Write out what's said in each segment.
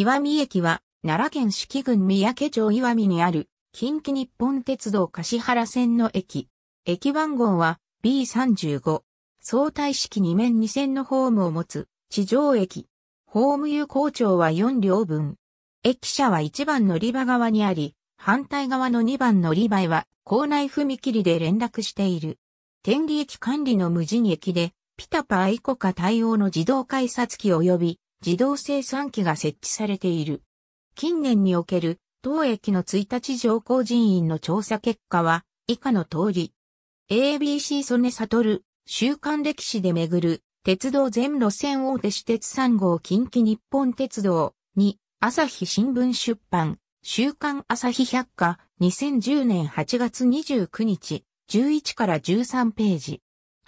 岩見駅は、奈良県四季郡三宅町岩見にある、近畿日本鉄道柏原線の駅。駅番号は B35。相対式2面2線のホームを持つ、地上駅。ホーム有効長は4両分。駅舎は1番乗り場側にあり、反対側の2番乗り場へは、校内踏切で連絡している。天理駅管理の無人駅で、ピタパ愛国家対応の自動改札機及び自動生産機が設置されている。近年における当駅の1日乗降人員の調査結果は以下の通り。ABC 曽根悟、週刊歴史で巡る、鉄道全路線大手私鉄3号近畿日本鉄道に朝日新聞出版、週刊朝日百科、2010年8月29日、11から13ページ。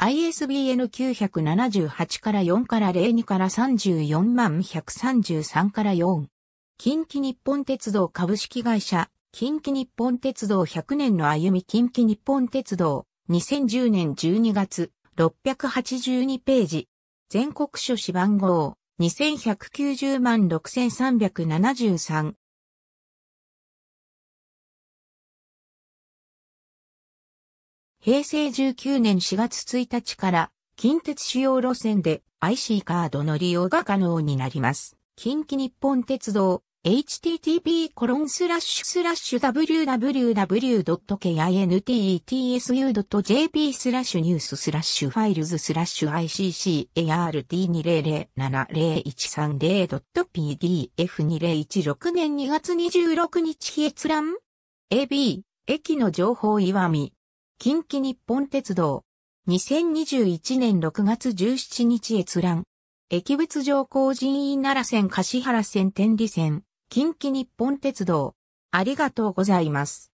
ISBN 978から4から02から34万133から4。近畿日本鉄道株式会社、近畿日本鉄道100年の歩み近畿日本鉄道、2010年12月、682ページ。全国書誌番号、2190万6373。平成19年4月1日から近鉄主要路線で IC カードの利用が可能になります。近畿日本鉄道 http www.kintetsu.jp スラッシュニューススラッシュファイルズスラッシュ ICCART20070130.pdf2016 年2月26日閲覧 AB 駅の情報岩見近畿日本鉄道。2021年6月17日閲覧。駅別上工人員奈良線柏原線天理線。近畿日本鉄道。ありがとうございます。